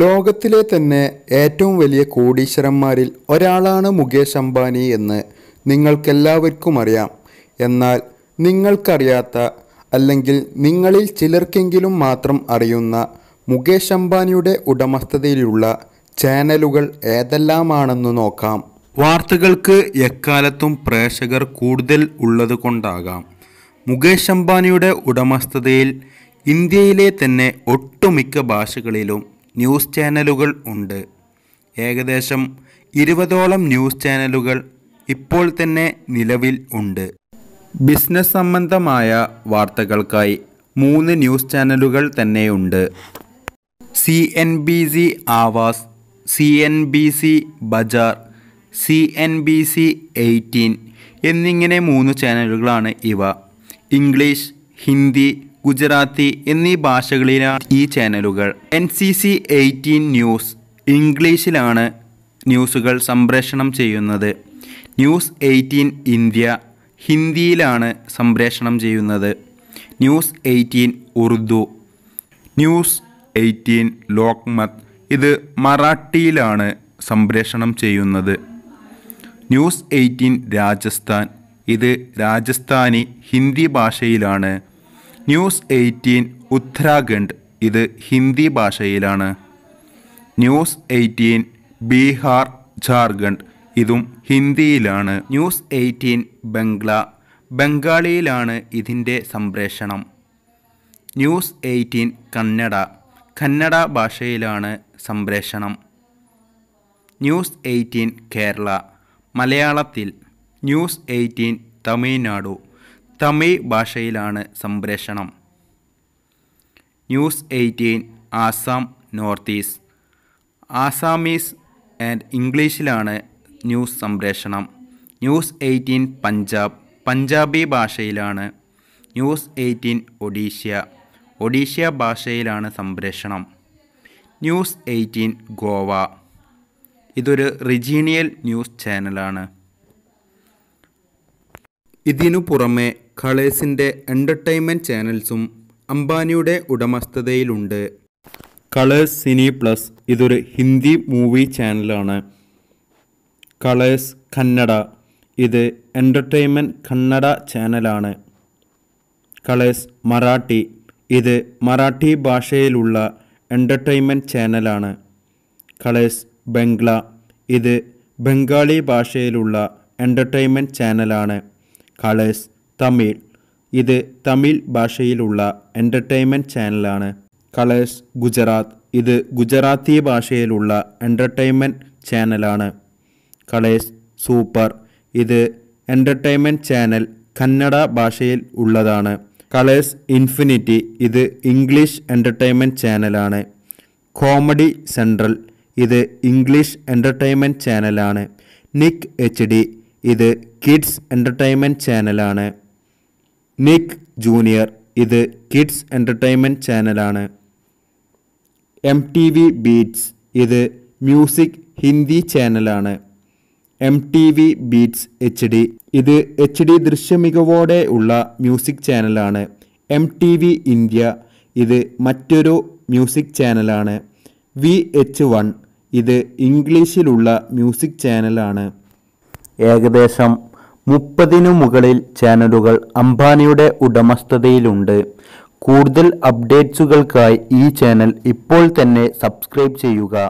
ലോകത്തിലെ തന്നെ ഏറ്റവും വലിയ കോടീശ്വരന്മാരിൽ ഒരാളാണ് മുകേഷ് അംബാനി എന്ന് നിങ്ങൾക്കെല്ലാവർക്കും അറിയാം എന്നാൽ നിങ്ങൾക്കറിയാത്ത അല്ലെങ്കിൽ നിങ്ങളിൽ ചിലർക്കെങ്കിലും മാത്രം അറിയുന്ന മുകേഷ് അംബാനിയുടെ ഉടമസ്ഥതയിലുള്ള ചാനലുകൾ ഏതെല്ലാമാണെന്ന് നോക്കാം വാർത്തകൾക്ക് എക്കാലത്തും പ്രേക്ഷകർ കൂടുതൽ ഉള്ളത് കൊണ്ടാകാം മുകേഷ് അംബാനിയുടെ ഉടമസ്ഥതയിൽ ഇന്ത്യയിലെ തന്നെ ഒട്ടുമിക്ക ഭാഷകളിലും ന്യൂസ് ചാനലുകൾ ഉണ്ട് ഏകദേശം ഇരുപതോളം ന്യൂസ് ചാനലുകൾ ഇപ്പോൾ തന്നെ നിലവിൽ ഉണ്ട് ബിസിനസ് സംബന്ധമായ വാർത്തകൾക്കായി മൂന്ന് ന്യൂസ് ചാനലുകൾ തന്നെയുണ്ട് C N B C Awaaz C N B C Bajar C N B C eighteen എന്നിങ്ങനെ മൂന്ന് ചാനലുകളാണ് ഇവ ഇംഗ്ലീഷ് ഹിന്ദി ഗുജറാത്തി എന്നീ ഭാഷകളിലാണ് ഈ ചാനലുകൾ N C C eighteen news ഇംഗ്ലീഷിലാണ് ന്യൂസുകൾ സംപ്രേഷണം ചെയ്യുന്നത് ന്യൂസ് എയ്റ്റീൻ ഇന്ത്യ ഹിന്ദിയിലാണ് സംപ്രേഷണം ചെയ്യുന്നത് news eighteen Urdu news eighteen Lokmat ഇത് മറാഠിയിലാണ് സംപ്രേഷണം ചെയ്യുന്നത് ന്യൂസ് എയ്റ്റീൻ രാജസ്ഥാൻ ഇത് രാജസ്ഥാനി ഹിന്ദി ഭാഷയിലാണ് ന്യൂസ് എയ്റ്റീൻ ഉത്തരാഖണ്ഡ് ഇത് ഹിന്ദി ഭാഷയിലാണ് ന്യൂസ് എയ്റ്റീൻ ബീഹാർ ജാർഖണ്ഡ് ഇതും ഹിന്ദിയിലാണ് ന്യൂസ് എയ്റ്റീൻ ബംഗ്ല ബംഗാളിയിലാണ് ഇതിൻ്റെ സംപ്രേഷണം ന്യൂസ് എയ്റ്റീൻ കന്നഡ കന്നഡ ഭാഷയിലാണ് സംപ്രേഷണം ന്യൂസ് എയ്റ്റീൻ കേരള മലയാളത്തിൽ ന്യൂസ് എയ്റ്റീൻ തമിഴ്നാടു തമിഴ് ഭാഷയിലാണ് സംപ്രേഷണം news eighteen Assam north east Assamese and ഇംഗ്ലീഷിലാണ് ന്യൂസ് സംപ്രേഷണം ന്യൂസ് എയ്റ്റീൻ പഞ്ചാബ് പഞ്ചാബി ഭാഷയിലാണ് ന്യൂസ് എയ്റ്റീൻ ഒഡീഷ്യ ഒഡീഷ്യ ഭാഷയിലാണ് സംപ്രേഷണം ന്യൂസ് എയ്റ്റീൻ ഗോവ ഇതൊരു റിജീനിയൽ ന്യൂസ് ചാനലാണ് ഇതിനു പുറമെ കളേഴ്സിൻ്റെ എൻ്റർടൈൻമെൻറ്റ് ചാനൽസും അംബാനിയുടെ ഉടമസ്ഥതയിലുണ്ട് കളേഴ്സ് സിനി പ്ലസ് ഇതൊരു ഹിന്ദി മൂവി ചാനലാണ് കളേഴ്സ് കന്നഡ ഇത് എൻ്റർടൈൻമെൻറ്റ് കന്നഡ ചാനലാണ് കളേഴ്സ് മറാഠി ഇത് മറാഠി ഭാഷയിലുള്ള എൻ്റർടൈൻമെൻറ്റ് ചാനലാണ് കളേഴ്സ് ബംഗ്ല ഇത് ബംഗാളി ഭാഷയിലുള്ള എൻ്റർടൈൻമെൻറ്റ് ചാനലാണ് കളേഴ്സ് തമിഴ് ഇത് തമിഴ് ഭാഷയിലുള്ള എൻ്റർടൈൻമെൻറ്റ് ചാനലാണ് കളേഴ്സ് ഗുജറാത്ത് ഇത് ഗുജറാത്തി ഭാഷയിലുള്ള എൻ്റർടൈൻമെൻറ്റ് ചാനലാണ് കളേഴ്സ് സൂപ്പർ ഇത് എൻ്റർടൈൻമെൻറ്റ് ചാനൽ കന്നഡ ഭാഷയിൽ ഉള്ളതാണ് കളേഴ്സ് ഇൻഫിനിറ്റി ഇത് ഇംഗ്ലീഷ് എൻ്റർടൈൻമെൻറ്റ് ചാനലാണ് കോമഡി സെൻട്രൽ ഇത് ഇംഗ്ലീഷ് എൻ്റർടൈൻമെൻറ്റ് ചാനലാണ് നിക് എച്ച് ഡി ഇത് കിഡ്സ് എൻ്റർടൈൻമെൻറ്റ് ചാനലാണ് നിക് ജൂനിയർ ഇത് കിഡ്സ് എൻ്റർടൈൻമെൻറ്റ് ചാനലാണ് എം ടി വി ബീറ്റ്സ് ഇത് മ്യൂസിക് ഹിന്ദി ചാനലാണ് M T V beats H D ഇത് എച്ച് ഡി ദൃശ്യമികവോടെ ഉള്ള മ്യൂസിക് ചാനലാണ് എം ടി വി ഇന്ത്യ ഇത് മറ്റൊരു മ്യൂസിക് ചാനലാണ് വി എച്ച് വൺ ഇത് ഇംഗ്ലീഷിലുള്ള മ്യൂസിക് ചാനലാണ് ഏകദേശം മുപ്പതിനു മുകളിൽ ചാനലുകൾ അംബാനിയുടെ ഉടമസ്ഥതയിലുണ്ട് കൂടുതൽ അപ്ഡേറ്റ്സുകൾക്കായി ഈ ചാനൽ ഇപ്പോൾ തന്നെ സബ്സ്ക്രൈബ് ചെയ്യുക